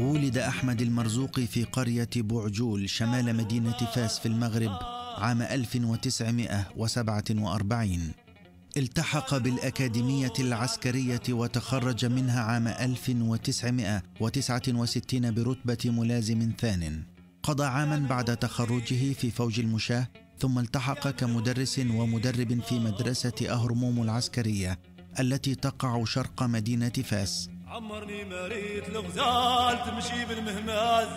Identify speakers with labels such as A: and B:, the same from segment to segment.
A: ولد أحمد المرزوقي في قرية
B: بوعجول شمال مدينة فاس في المغرب عام 1947 التحق بالأكاديمية العسكرية وتخرج منها عام 1969 برتبة ملازم ثان قضى عاما بعد تخرجه في فوج المشاة ثم التحق كمدرس ومدرب في مدرسة أهرموم العسكرية التي تقع شرق مدينة فاس
A: عمرني ما ريت الغزال تمشي بالمهماز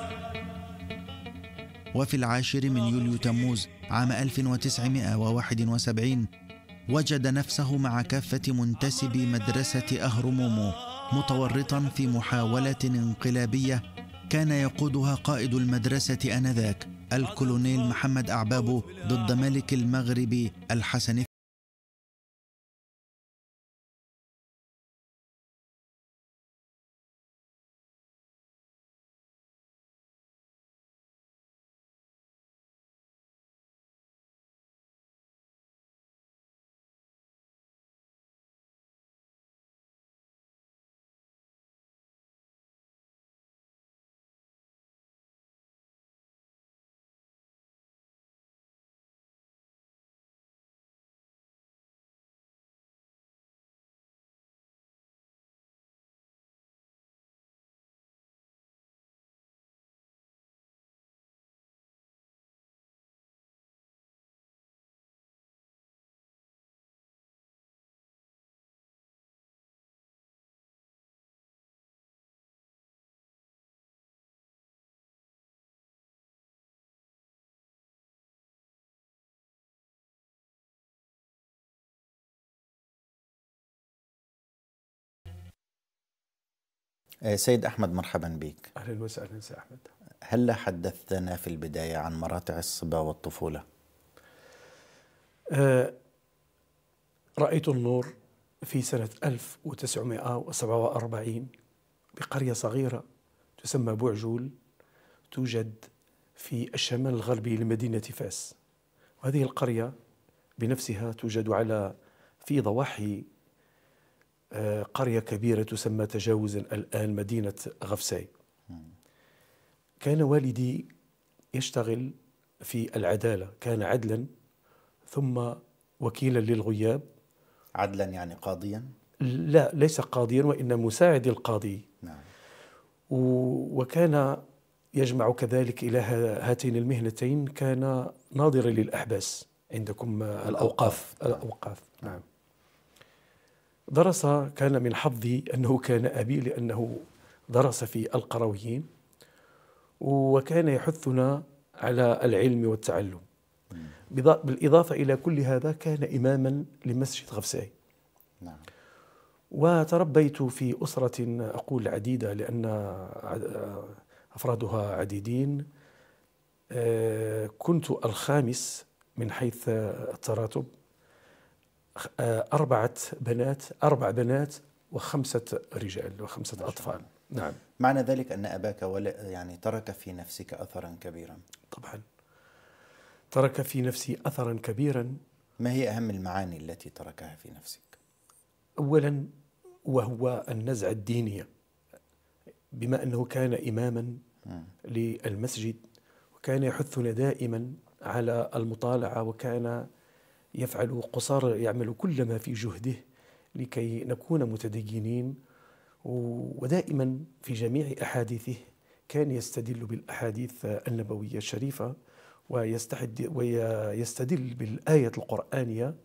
B: وفي العاشر من يوليو تموز عام 1971 وجد نفسه مع كافة منتسبي مدرسة أهرمومو متورطا في محاولة انقلابية كان يقودها قائد المدرسة آنذاك الكولونيل محمد أعبابو ضد ملك المغرب الحسن آه، سيد أحمد مرحبا بك
A: أهلا وسهلا سيد أحمد
B: هلا حدثتنا في البداية عن مراتع الصبا والطفولة
A: آه، رأيت النور في سنة 1947 بقرية صغيرة تسمى بوعجول توجد في الشمال الغربي لمدينة فاس وهذه القرية بنفسها توجد على في ضواحي آه، قرية كبيرة تسمى تجاوزا الآن مدينة غفساي كان والدي يشتغل في العدالة كان عدلا ثم وكيلا للغياب
B: عدلا يعني قاضيا؟
A: لا ليس قاضيا وإن مساعد القاضي نعم. وكان يجمع كذلك إلى هاتين المهنتين كان ناظرا للأحباس عندكم الأوقاف الأوقاف نعم, الأوقاف. نعم. نعم. درس كان من حظي أنه كان أبي لأنه درس في القرويين وكان يحثنا على العلم والتعلم بالإضافة إلى كل هذا كان إماما لمسجد غفساي نعم. وتربيت في أسرة أقول عديدة لأن أفرادها عديدين آه، كنت الخامس من حيث التراتب آه، أربعة بنات أربع بنات وخمسة رجال وخمسة أطفال
B: نعم معنى ذلك أن أباك ولا يعني ترك في نفسك أثرا كبيرا طبعا
A: ترك في نفسي أثرا كبيرا ما
B: هي أهم المعاني التي تركها في نفسك؟
A: أولا وهو النزعة الدينية بما أنه كان إماما للمسجد وكان يحثنا دائما على المطالعة وكان يفعل قصار يعمل كل ما في جهده لكي نكون متدينين ودائما في جميع أحاديثه كان يستدل بالأحاديث النبوية الشريفة ويستحد ويستدل بالآية القرآنية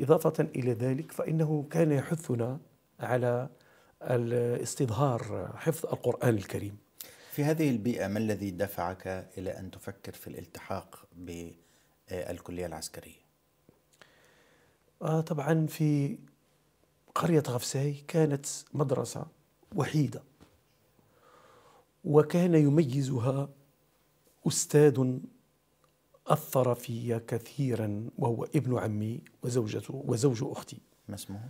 A: إضافة إلى ذلك فإنه كان يحثنا على الاستظهار حفظ القرآن الكريم
B: في هذه البيئة ما الذي دفعك إلى أن تفكر في الالتحاق بالكلية العسكرية؟
A: آه، طبعا في قرية غفساي كانت مدرسة وحيدة وكان يميزها أستاذ أثر في كثيرا وهو ابن عمي وزوجته وزوج أختي ما اسمه؟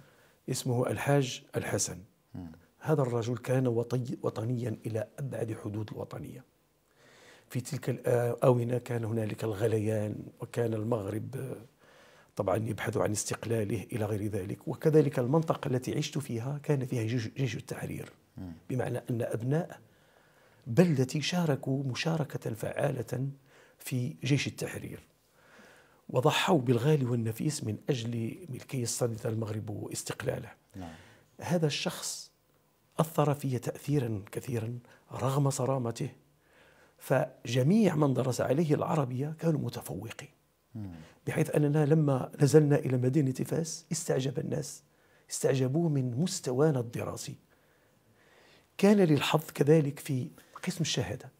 A: اسمه الحاج الحسن م. هذا الرجل كان وطي وطنيا إلى أبعد حدود الوطنية في تلك الآونة كان هنالك الغليان وكان المغرب طبعا يبحث عن استقلاله إلى غير ذلك وكذلك المنطقة التي عشت فيها كان فيها جيش التحرير بمعنى أن أبناء بلدتي شاركوا مشاركة فعالة في جيش التحرير وضحوا بالغالي والنفيس من أجل ملكي صدر المغرب واستقلاله نعم. هذا الشخص أثر في تأثيرا كثيرا رغم صرامته فجميع من درس عليه العربية كانوا متفوقين بحيث أننا لما نزلنا إلى مدينة فاس استعجب الناس استعجبوا من مستوانا الدراسي كان لي الحظ كذلك في قسم الشهادة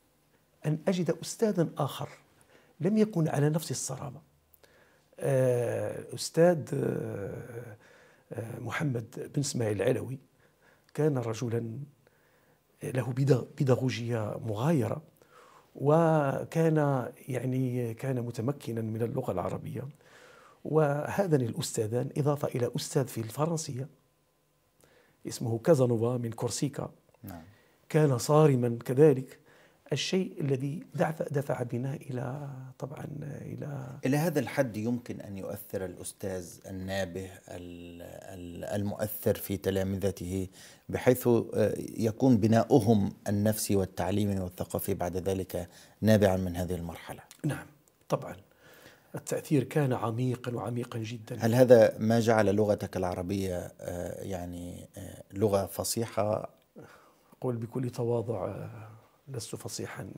A: أن أجد أستاذا آخر لم يكن على نفس الصرامة آه، أستاذ آه، محمد بن اسماعيل العلوي كان رجلا له بيداغوجية مغايرة وكان يعني كان متمكنا من اللغة العربية وهذان الأستاذان إضافة إلى أستاذ في الفرنسية اسمه كازانوفا من كورسيكا نعم. كان صارما كذلك الشيء الذي دفع, دفع بنا إلى طبعا إلى
B: إلى هذا الحد يمكن أن يؤثر الأستاذ النابه المؤثر في تلامذته بحيث آه، يكون بناؤهم النفسي والتعليمي والثقافي بعد ذلك نابعا من هذه المرحلة
A: نعم طبعا التأثير كان عميقا وعميقا جدا هل
B: هذا ما جعل لغتك العربية آه، يعني آه، لغة فصيحة؟
A: أقول بكل تواضع لست فصيحا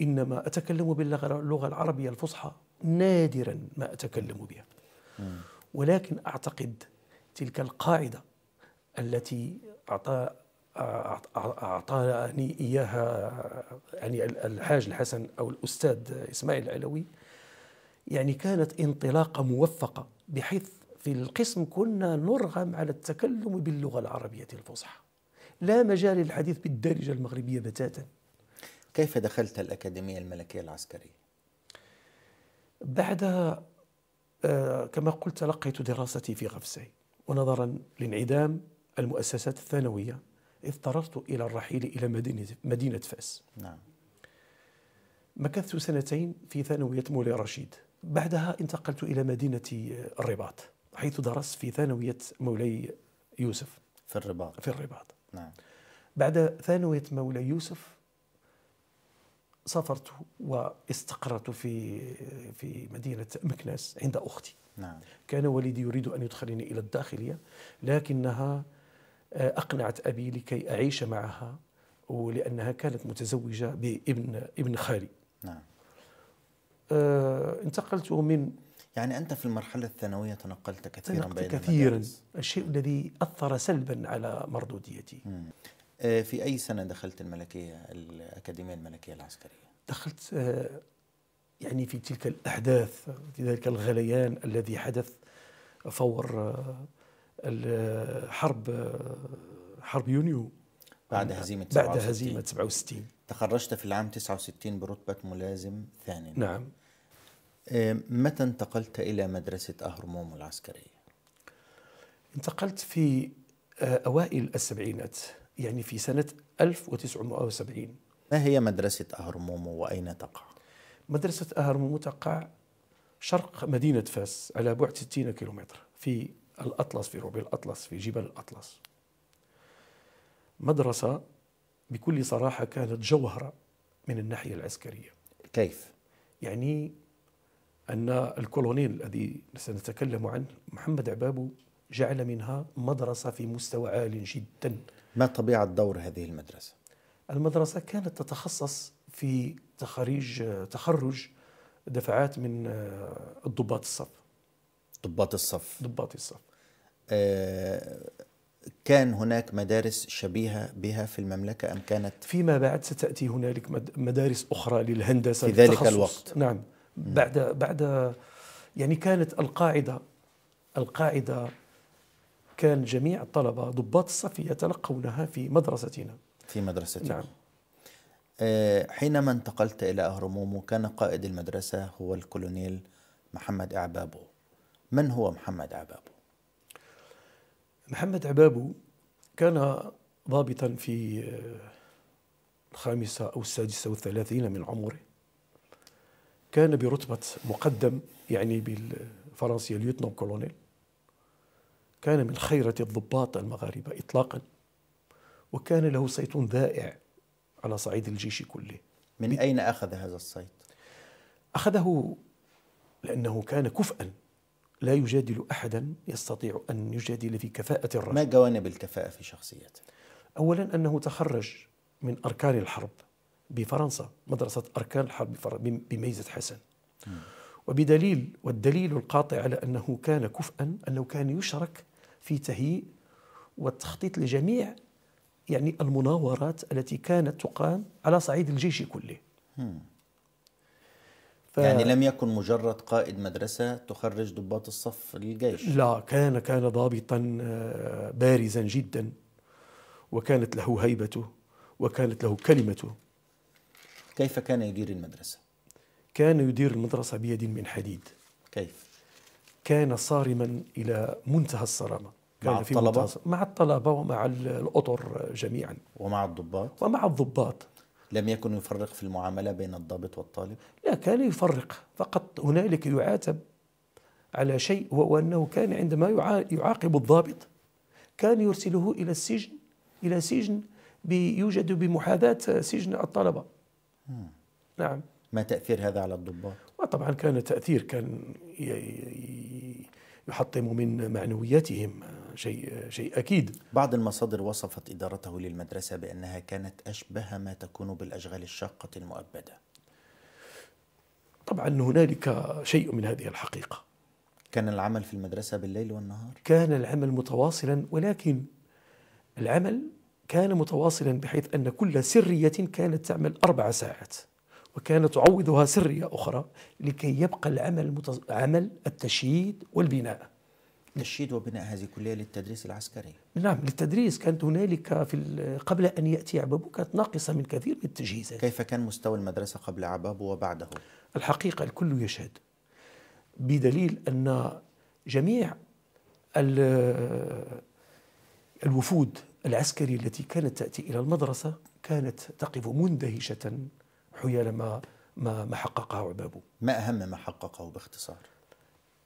A: إنما أتكلم باللغة العربية الفصحى نادرا ما أتكلم بها ولكن أعتقد تلك القاعدة التي أعطى أعطاني إياها يعني الحاج الحسن أو الأستاذ إسماعيل العلوي يعني كانت انطلاقة موفقة بحيث في القسم كنا نرغم على التكلم باللغة العربية الفصحى لا مجال للحديث بالدارجة المغربية بتاتا
B: كيف دخلت الأكاديمية الملكية العسكرية؟
A: بعد آه، كما قلت تلقيت دراستي في غفسي ونظرا لانعدام المؤسسات الثانوية اضطررت إلى الرحيل إلى مدينة, مدينة فاس نعم. مكثت سنتين في ثانوية مولاي رشيد بعدها انتقلت إلى مدينة آه، الرباط حيث درست في ثانوية مولاي يوسف في الرباط في الرباط نعم. بعد ثانوية مولى يوسف سافرت واستقرت في في مدينة مكناس عند أختي نعم. كان والدي يريد أن يدخلني إلى الداخلية لكنها آه، أقنعت أبي لكي أعيش معها ولأنها كانت متزوجة بابن ابن خالي نعم. آه، انتقلت من
B: يعني أنت في المرحلة الثانوية تنقلت كثيرا تنقلت بين كثيرا المدارس.
A: الشيء الذي أثر سلبا على مردوديتي
B: آه، في أي سنة دخلت الملكية الأكاديمية الملكية العسكرية؟
A: دخلت آه، يعني في تلك الأحداث في ذلك الغليان الذي حدث فور آه، الحرب حرب يونيو بعد هزيمة بعد 67 هزيمة
B: 67 تخرجت في العام 69 برتبة ملازم ثاني نعم إيه، متى انتقلت إلى مدرسة أهرموم
A: العسكرية؟ انتقلت في آه، أوائل السبعينات يعني في سنة 1970 ما هي مدرسة أهرموم وأين تقع؟ مدرسة أهرموم تقع شرق مدينة فاس على بعد 60 كيلومتر في الأطلس في ربع الأطلس في جبال الأطلس مدرسة بكل صراحة كانت جوهرة من الناحية العسكرية كيف؟ يعني أن الكولونيل الذي سنتكلم عنه محمد عبابو جعل منها مدرسة في مستوى عال جدا
B: ما طبيعة دور هذه المدرسة؟
A: المدرسة كانت تتخصص في تخريج تخرج دفعات من آه،
B: الضباط الصف ضباط الصف ضباط الصف آه كان هناك مدارس
A: شبيهة بها في المملكة أم كانت؟ فيما بعد ستأتي هنالك مدارس أخرى للهندسة في ذلك الوقت نعم بعد بعد يعني كانت القاعده القاعده كان جميع الطلبه ضباط الصف يتلقونها في مدرستنا
B: في مدرستنا نعم آه، حينما انتقلت إلى أهرموم كان قائد المدرسة هو الكولونيل محمد عبابو من
A: هو محمد عبابو؟ محمد عبابو كان ضابطا في آه، الخامسة أو السادسة والثلاثين من عمره كان برتبة مقدم يعني بالفرنسية ليوتنون كولونيل كان من خيرة الضباط المغاربة إطلاقا وكان له صيت ذائع على صعيد الجيش كله من أين أخذ هذا الصيت؟ أخذه لأنه كان كفءا لا يجادل أحدا يستطيع أن يجادل في كفاءة الرجل ما جوانب الكفاءة في شخصيته؟ أولا أنه تخرج من أركان الحرب بفرنسا مدرسة أركان الحرب بميزة حسن وبدليل والدليل القاطع على أنه كان كفءا أنه كان يشرك في تهيئ والتخطيط لجميع يعني المناورات التي كانت تقام على صعيد الجيش كله ف... يعني لم
B: يكن مجرد قائد مدرسة تخرج ضباط الصف
A: للجيش لا كان كان ضابطا آه، بارزا جدا وكانت له هيبته وكانت له كلمته
B: كيف كان يدير المدرسة؟
A: كان يدير المدرسة بيد من حديد كيف؟ كان صارما إلى منتهى الصرامة مع الطلبة؟ مع الطلبة ومع الأطر جميعا ومع الضباط؟ ومع الضباط
B: لم يكن يفرق في المعاملة بين الضابط
A: والطالب؟ لا كان يفرق فقط هنالك يعاتب على شيء وهو أنه كان عندما يعاقب الضابط كان يرسله إلى السجن إلى سجن بيوجد بمحاذاة سجن الطلبة نعم
B: ما تأثير هذا على الضباط؟
A: وطبعا كان تأثير كان يحطم من معنوياتهم شيء شيء
B: اكيد. بعض المصادر وصفت ادارته للمدرسه بانها كانت اشبه ما تكون بالاشغال الشاقه المؤبده.
A: طبعا هنالك شيء من هذه الحقيقه. كان العمل في المدرسه بالليل والنهار؟ كان العمل متواصلا ولكن العمل كان متواصلا بحيث أن كل سرية كانت تعمل أربع ساعات وكانت تعوضها سرية أخرى لكي يبقى العمل متز... عمل التشييد والبناء تشييد وبناء هذه كلية للتدريس العسكري نعم للتدريس كانت هنالك في قبل أن يأتي عبابو كانت ناقصة من كثير من التجهيزات كيف كان مستوى المدرسة قبل عبابو وبعده؟ الحقيقة الكل يشهد بدليل أن جميع الوفود العسكري التي كانت تأتي إلى المدرسة كانت تقف مندهشة حيال ما ما ما حققه عبابه ما أهم ما حققه باختصار؟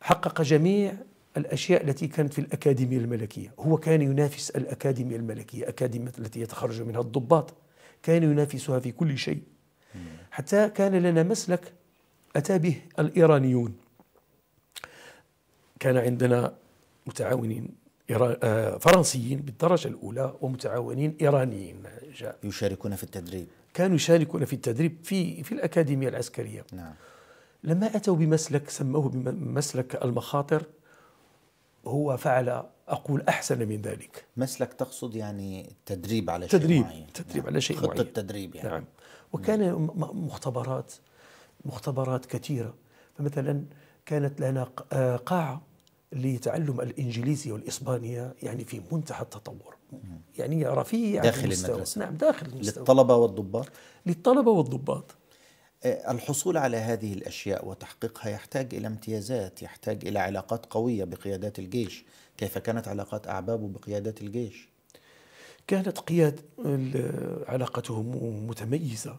A: حقق جميع الأشياء التي كانت في الأكاديمية الملكية هو كان ينافس الأكاديمية الملكية أكاديمية التي يتخرج منها الضباط كان ينافسها في كل شيء حتى كان لنا مسلك أتى به الإيرانيون كان عندنا متعاونين آه، فرنسيين بالدرجة الأولى ومتعاونين إيرانيين جاء يشاركون في التدريب كانوا يشاركون في التدريب في في الأكاديمية العسكرية نعم لما أتوا بمسلك سموه بمسلك المخاطر هو فعل أقول أحسن من ذلك مسلك تقصد يعني تدريب على تدريب شيء معين نعم. تدريب نعم. على شيء خطة معين خطة تدريب يعني نعم, نعم. وكان نعم. مختبرات مختبرات كثيرة فمثلا كانت لنا آه، قاعة لتعلم الإنجليزية والإسبانية يعني في منتهى التطور يعني رفيع داخل المستوى. المدرسة نعم داخل المستوى
B: للطلبة والضباط
A: للطلبة والضباط آه،
B: الحصول على هذه الأشياء وتحقيقها يحتاج إلى امتيازات يحتاج إلى علاقات قوية بقيادات الجيش كيف كانت علاقات أعبابه بقيادات الجيش؟ كانت
A: قياد علاقتهم متميزة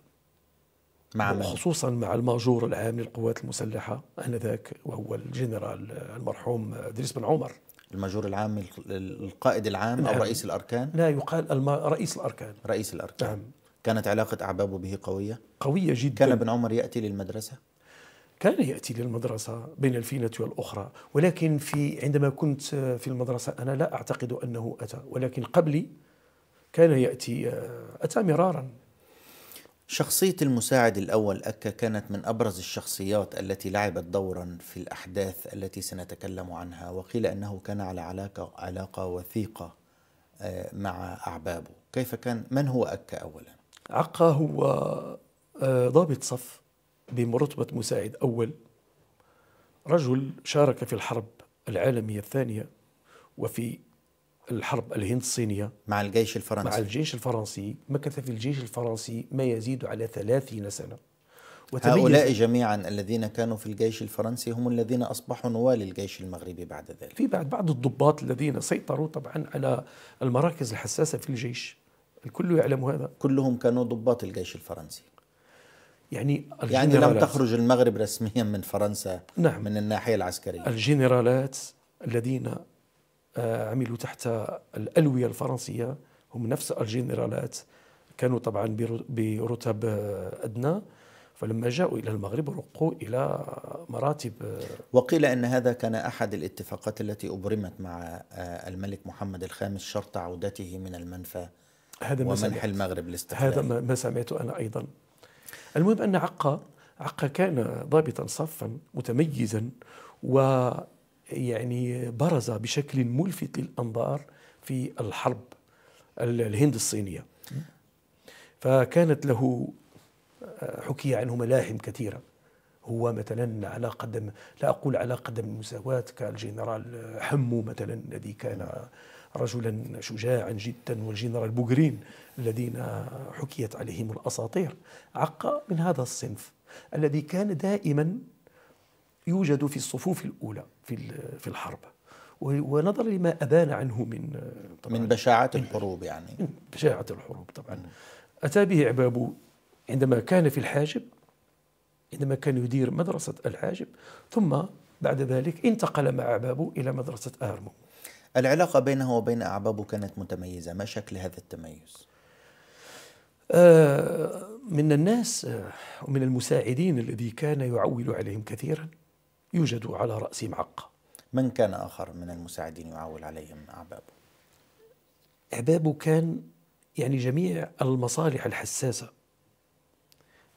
A: مع من؟ خصوصا مع الماجور العام للقوات المسلحة آنذاك وهو الجنرال المرحوم إدريس بن عمر
B: الماجور العام القائد العام أو نعم. رئيس الأركان؟
A: لا يقال الم... رئيس الأركان
B: رئيس الأركان نعم كانت علاقة أعبابه به قوية؟ قوية جدا كان بن عمر يأتي
A: للمدرسة؟ كان يأتي للمدرسة بين الفينة والأخرى ولكن في عندما كنت في المدرسة أنا لا أعتقد أنه أتى ولكن قبلي كان يأتي آه، أتى مرارا
B: شخصية المساعد الأول أكا كانت من أبرز الشخصيات التي لعبت دورا في الأحداث التي سنتكلم عنها وقيل أنه كان على علاقة, علاقة وثيقة آه، مع أعبابه
A: كيف كان من هو أكا أولا؟ عقا هو آه، ضابط صف برتبة مساعد أول رجل شارك في الحرب العالمية الثانية وفي الحرب الهند الصينية مع الجيش الفرنسي مع الجيش الفرنسي مكث في الجيش الفرنسي ما يزيد على ثلاثين سنة هؤلاء
B: جميعا الذين كانوا في الجيش الفرنسي هم الذين أصبحوا نوال الجيش المغربي بعد
A: ذلك في بعد بعض الضباط الذين سيطروا طبعا على المراكز الحساسة في الجيش الكل يعلم هذا كلهم كانوا ضباط الجيش الفرنسي يعني يعني لم تخرج
B: المغرب رسميا من فرنسا نعم من الناحية العسكرية
A: الجنرالات الذين آه، عملوا تحت الألوية الفرنسية هم نفس الجنرالات كانوا طبعا برتب آه، أدنى فلما جاءوا إلى المغرب رقوا إلى مراتب آه، وقيل أن هذا كان أحد الاتفاقات
B: التي أبرمت مع الملك محمد الخامس شرط عودته من المنفى هذا ما ومنح المغرب الاستقلال هذا
A: ما سمعته أنا أيضا المهم أن عقا عقا كان ضابطا صفا متميزا و يعني برز بشكل ملفت للأنظار في الحرب الهند الصينية فكانت له آه، حكي عنه ملاحم كثيرة هو مثلا على قدم لا أقول على قدم المساواة كالجنرال حمو مثلا الذي كان رجلا شجاعا جدا والجنرال بوغرين الذين حكيت عليهم الأساطير عق من هذا الصنف الذي كان دائما يوجد في الصفوف الأولى في في الحرب ونظرا لما أبان عنه من طبعا من بشاعة الحروب يعني من بشاعة الحروب طبعا أتى به عباب عندما كان في الحاجب عندما كان يدير مدرسة الحاجب ثم بعد ذلك انتقل مع عبابو إلى مدرسة أهرمو
B: العلاقة بينه وبين أعبابه كانت متميزة ما شكل هذا التميز؟
A: آه، من الناس آه، ومن المساعدين الذي كان يعول عليهم كثيرا يوجد على رأس معقة من كان
B: آخر من المساعدين يعول عليهم أعبابه؟ أعبابه كان
A: يعني جميع المصالح الحساسة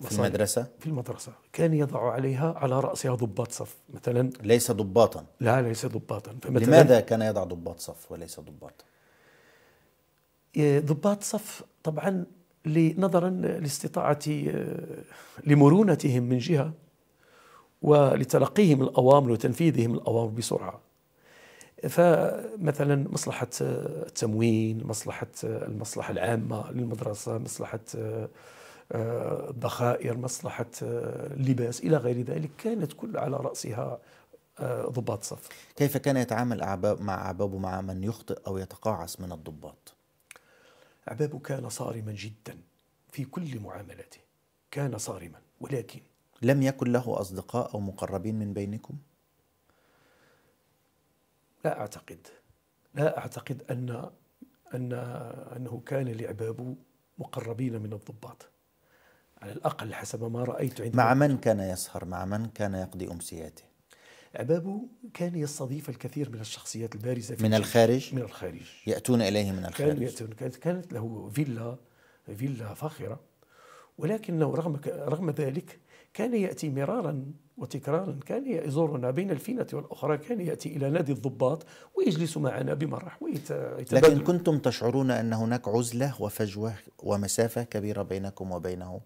B: في المدرسة؟
A: في المدرسة كان يضع عليها على رأسها ضباط صف مثلا ليس ضباطا لا ليس ضباطا لماذا
B: كان يضع ضباط صف وليس ضباطا؟
A: ضباط صف طبعا نظرا لاستطاعة آه، لمرونتهم من جهة ولتلقيهم الأوامر وتنفيذهم الأوامر بسرعة فمثلا مصلحة التموين مصلحة المصلحة العامة للمدرسة مصلحة آه، الذخائر مصلحة آه، اللباس إلى غير ذلك كانت كل على رأسها آه، ضباط صف كيف كان
B: يتعامل أعباب مع أعبابه مع من يخطئ أو يتقاعس من الضباط؟
A: أعبابه كان صارما جدا في كل معاملاته كان صارما ولكن
B: لم يكن له أصدقاء أو مقربين من بينكم؟
A: لا أعتقد لا أعتقد أن أن أنه كان لعباب مقربين من الضباط على الأقل حسب ما رأيت عندما مع من
B: كان يسهر مع من كان يقضي أمسياته
A: عبابه كان يستضيف الكثير من الشخصيات البارزة في من الخارج؟ من الخارج
B: يأتون إليه من الخارج كان
A: يأتون كانت له فيلا فيلا فاخرة ولكنه رغم رغم ذلك كان يأتي مرارا وتكرارا كان يزورنا بين الفينة والأخرى كان يأتي إلى نادي الضباط ويجلس معنا بمرح ويتبادل لكن
B: كنتم تشعرون أن هناك عزلة وفجوة ومسافة كبيرة بينكم وبينه؟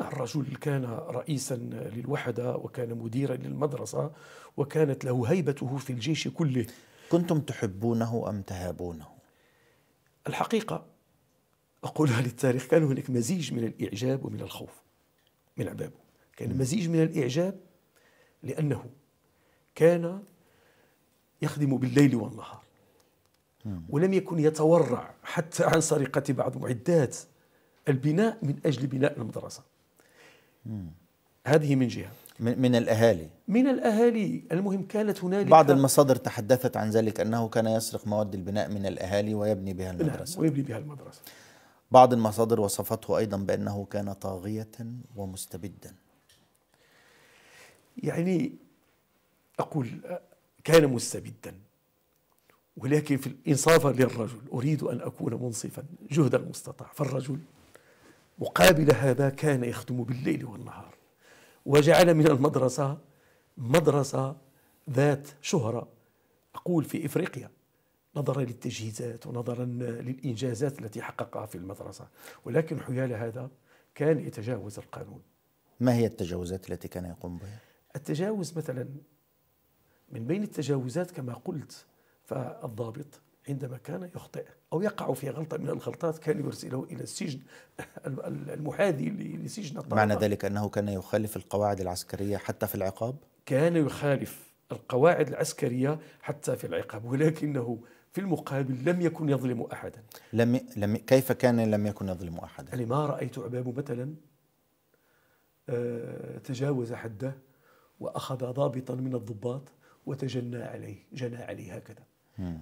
A: الرجل كان رئيسا للوحدة وكان مديرا للمدرسة وكانت له هيبته في الجيش كله كنتم تحبونه أم تهابونه؟ الحقيقة أقولها للتاريخ كان هناك مزيج من الإعجاب ومن الخوف من عبابه كان يعني مزيج من الإعجاب لأنه كان يخدم بالليل والنهار نعم. ولم يكن يتورع حتى عن سرقة بعض معدات البناء من أجل بناء المدرسة نعم. هذه من جهة
B: من الأهالي
A: من الأهالي المهم كانت هنالك بعض المصادر
B: تحدثت عن ذلك أنه كان يسرق مواد البناء من الأهالي ويبني بها نعم، المدرسة ويبني بها المدرسة بعض المصادر وصفته أيضا بأنه كان طاغية ومستبدا
A: يعني أقول كان مستبدا ولكن في الإنصاف للرجل أريد أن أكون منصفا جهد المستطاع فالرجل مقابل هذا كان يخدم بالليل والنهار وجعل من المدرسة مدرسة ذات شهرة أقول في إفريقيا نظرا للتجهيزات ونظرا للإنجازات التي حققها في المدرسة ولكن حيال هذا كان يتجاوز القانون
B: ما هي التجاوزات التي كان يقوم بها؟
A: التجاوز مثلا من بين التجاوزات كما قلت فالضابط عندما كان يخطئ أو يقع في غلطة من الغلطات كان يرسله إلى السجن المحاذي لسجن الطائرة معنى ذلك
B: أنه كان يخالف القواعد العسكرية حتى في العقاب؟
A: كان يخالف القواعد العسكرية حتى في العقاب ولكنه في المقابل لم يكن يظلم أحدا
B: لم, لم كيف كان لم يكن يظلم أحدا؟
A: يعني ما رأيت عبابه مثلا آه، تجاوز حده وأخذ ضابطا من الضباط وتجنى عليه جنى عليه هكذا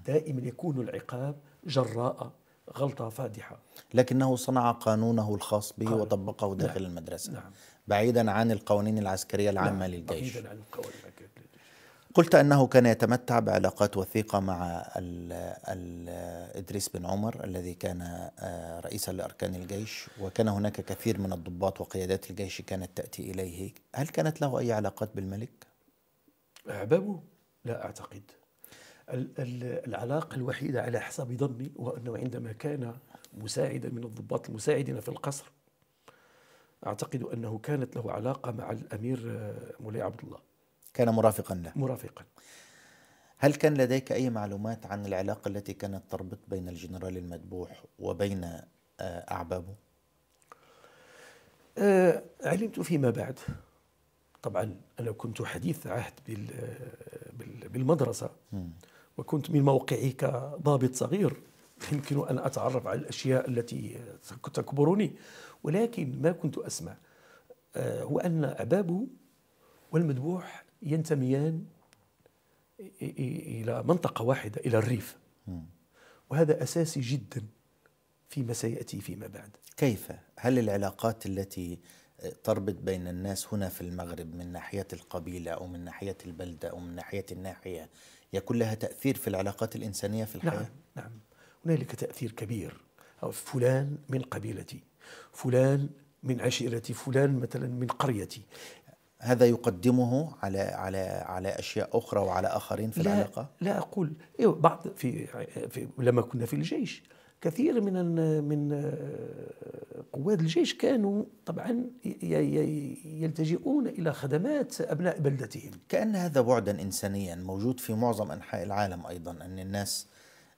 A: دائما يكون العقاب جراء غلطة فادحة
B: لكنه صنع قانونه الخاص به قانون. وطبقه داخل نعم. المدرسة نعم. بعيدا عن القوانين العسكرية العامة نعم. للجيش
A: بعيدا عن القوانين العسكرية.
B: قلت أنه كان يتمتع بعلاقات وثيقة مع ال ال إدريس بن عمر الذي كان آه، رئيسا لأركان الجيش وكان هناك كثير من الضباط وقيادات الجيش كانت تأتي إليه هل كانت له أي علاقات بالملك؟
A: أحبابه؟ لا أعتقد العلاقة الوحيدة على حسب ظني هو أنه عندما كان مساعدا من الضباط المساعدين في القصر أعتقد أنه كانت له علاقة مع الأمير آه، مولاي عبد الله
B: كان مرافقا له مرافقا هل كان لديك أي معلومات عن العلاقة التي كانت تربط بين الجنرال المذبوح وبين آه، أعبابه؟
A: آه علمت فيما بعد طبعا أنا كنت حديث عهد آه، بالمدرسة وكنت من موقعي كضابط صغير يمكن أن أتعرف على الأشياء التي تكبرني ولكن ما كنت أسمع آه، هو أن أبابه والمذبوح ينتميان إلى منطقة واحدة إلى الريف وهذا أساسي جدا فيما سيأتي فيما بعد
B: كيف؟ هل العلاقات التي تربط بين الناس هنا في المغرب من ناحية القبيلة أو من ناحية البلدة أو من ناحية الناحية يكون لها تأثير في العلاقات الإنسانية في الحياة؟ نعم
A: نعم هنالك تأثير كبير فلان من قبيلتي فلان من عشيرتي فلان مثلا من قريتي
B: هذا يقدمه على على على اشياء اخرى وعلى اخرين في لا العلاقه؟
A: لا اقول إيه بعض في, في لما كنا في الجيش كثير من من قواد الجيش كانوا طبعا يلتجئون
B: الى خدمات ابناء بلدتهم. كان هذا بعدا انسانيا موجود في معظم انحاء العالم ايضا ان الناس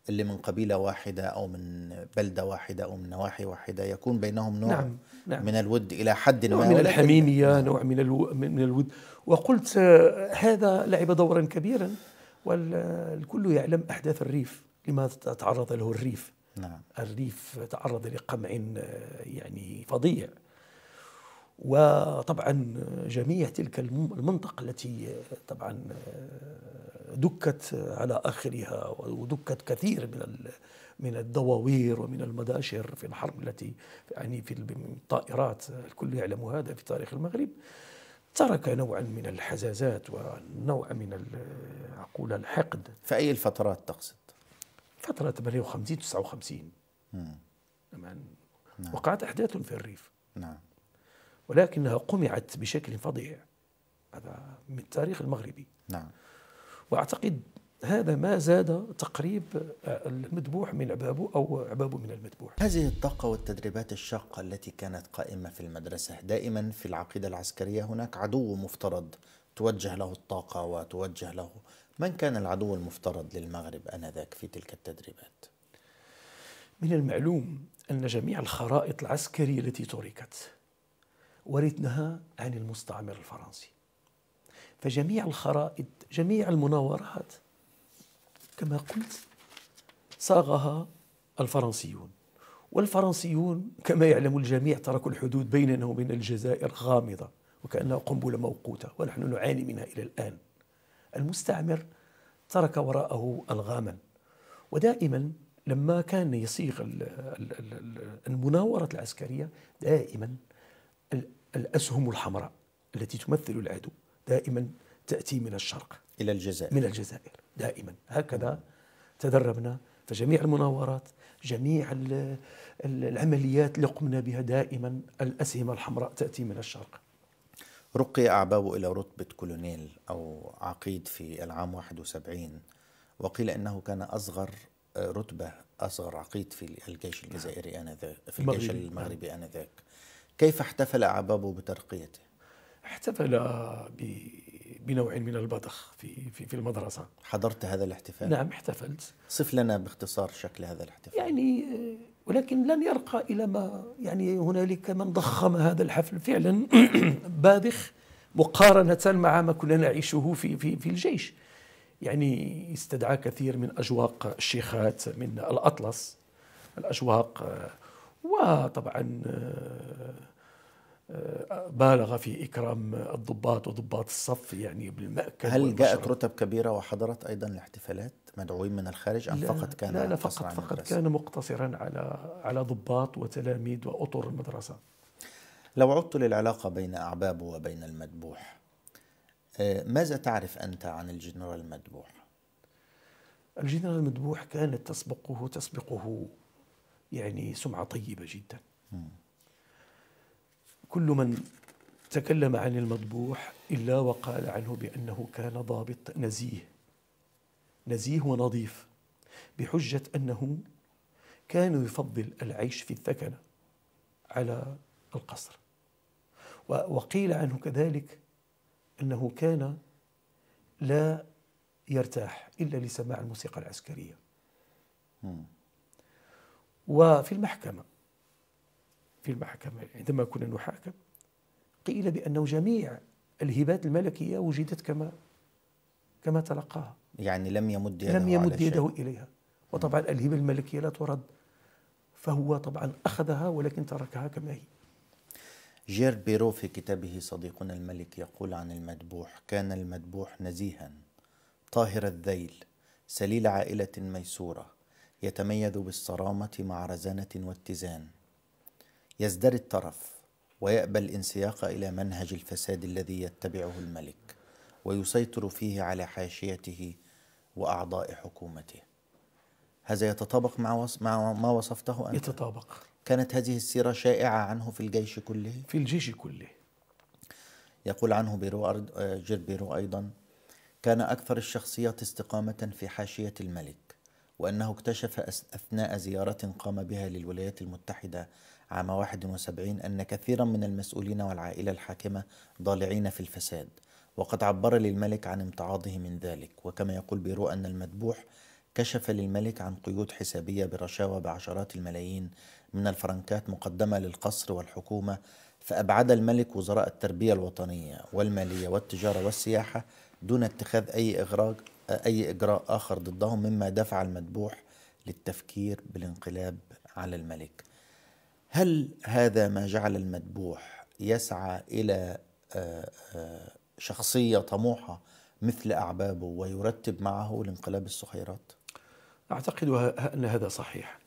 B: اللي من قبيلة واحدة أو من بلدة واحدة أو من نواحي واحدة يكون بينهم نوع نعم. نعم. من الود إلى حد نوع ما من الحميمية نوع من, الو...
A: من الود وقلت آه، هذا لعب دورا كبيرا والكل يعلم أحداث الريف لما تعرض له الريف نعم. الريف تعرض لقمع آه، يعني فظيع وطبعا جميع تلك المنطقة التي طبعا دكت على آخرها ودكت كثير من من الدواوير ومن المداشر في الحرب التي يعني في الطائرات الكل يعلم هذا في تاريخ المغرب ترك نوعا من الحزازات ونوع من أقول الحقد في أي الفترات تقصد؟ فترة 58 59 نعم وقعت أحداث في الريف نعم ولكنها قمعت بشكل فظيع هذا من التاريخ المغربي نعم واعتقد هذا ما زاد تقريب آه، المذبوح من عبابه او عبابه من المذبوح. هذه الطاقه
B: والتدريبات الشاقه التي كانت قائمه في المدرسه دائما في العقيده العسكريه هناك عدو مفترض توجه له الطاقه وتوجه له من كان العدو المفترض للمغرب انذاك في تلك التدريبات؟
A: من المعلوم ان جميع الخرائط العسكريه التي تركت ورثناها عن المستعمر الفرنسي فجميع الخرائط جميع المناورات كما قلت صاغها الفرنسيون والفرنسيون كما يعلم الجميع تركوا الحدود بيننا وبين الجزائر غامضة وكأنها قنبلة موقوتة ونحن نعاني منها إلى الآن المستعمر ترك وراءه ألغاما ودائما لما كان يصيغ المناورة العسكرية دائما الأسهم الحمراء التي تمثل العدو دائما تأتي من الشرق
B: إلى الجزائر من
A: الجزائر دائما هكذا تدربنا فجميع المناورات جميع العمليات اللي قمنا بها دائما الأسهم الحمراء تأتي من الشرق
B: رقي أعباؤه إلى رتبة كولونيل أو عقيد في العام 71 وقيل أنه كان أصغر رتبة أصغر عقيد في الجيش نعم. الجزائري آنذاك في الجيش نعم. المغربي آنذاك كيف احتفل أعبابه بترقيته؟
A: احتفل ب... بنوع من البطخ في في في المدرسة
B: حضرت هذا الاحتفال؟
A: نعم احتفلت
B: صف لنا باختصار شكل هذا الاحتفال
A: يعني ولكن لن يرقى إلى ما يعني هنالك من ضخم هذا الحفل فعلا باذخ مقارنة مع ما كنا نعيشه في في في الجيش يعني استدعى كثير من أجواق الشيخات من الأطلس الأجواق وطبعا آه، آه، بالغ في إكرام الضباط وضباط الصف يعني بالمأكل هل جاءت
B: رتب كبيرة وحضرت أيضا الاحتفالات مدعوين من الخارج أم فقط كان لا لا فقط فقط
A: كان مقتصرا على على ضباط وتلاميذ وأطر المدرسة
B: لو عدت للعلاقة بين أعبابه وبين المذبوح آه، ماذا تعرف أنت عن الجنرال المذبوح؟
A: الجنرال المذبوح كانت تسبقه تسبقه يعني سمعة طيبة جدا كل من تكلم عن المذبوح إلا وقال عنه بأنه كان ضابط نزيه نزيه ونظيف بحجة أنه كان يفضل العيش في الثكنة على القصر وقيل عنه كذلك أنه كان لا يرتاح إلا لسماع الموسيقى العسكرية وفي المحكمة في المحكمة عندما كنا نحاكم قيل بأنه جميع الهبات الملكية وجدت كما كما تلقاها
B: يعني لم يمد يده لم يمد يده
A: إليها وطبعا الهبة الملكية لا ترد فهو طبعا أخذها ولكن تركها كما هي
B: جير بيرو في كتابه صديقنا الملك يقول عن المذبوح كان المذبوح نزيها طاهر الذيل سليل عائلة ميسورة يتميز بالصرامة مع رزانة واتزان يزدري الطرف ويأبى الانسياق إلى منهج الفساد الذي يتبعه الملك ويسيطر فيه على حاشيته وأعضاء حكومته هذا يتطابق مع, وص... مع ما وصفته أنت يتطابق كانت هذه السيرة شائعة عنه في الجيش كله في الجيش كله يقول عنه بيرو بيرو أيضا كان أكثر الشخصيات استقامة في حاشية الملك وأنه اكتشف أثناء زيارة قام بها للولايات المتحدة عام 71 أن كثيرا من المسؤولين والعائلة الحاكمة ضالعين في الفساد وقد عبر للملك عن امتعاضه من ذلك وكما يقول بيرو أن المذبوح كشف للملك عن قيود حسابية برشاوى بعشرات الملايين من الفرنكات مقدمة للقصر والحكومة فأبعد الملك وزراء التربية الوطنية والمالية والتجارة والسياحة دون اتخاذ أي إغراق أي إجراء آخر ضدهم مما دفع المذبوح للتفكير بالانقلاب على الملك هل هذا ما جعل المذبوح يسعى إلى آه، آه، شخصية طموحة مثل أعبابه ويرتب معه الانقلاب الصخيرات؟
A: أعتقد أن هذا صحيح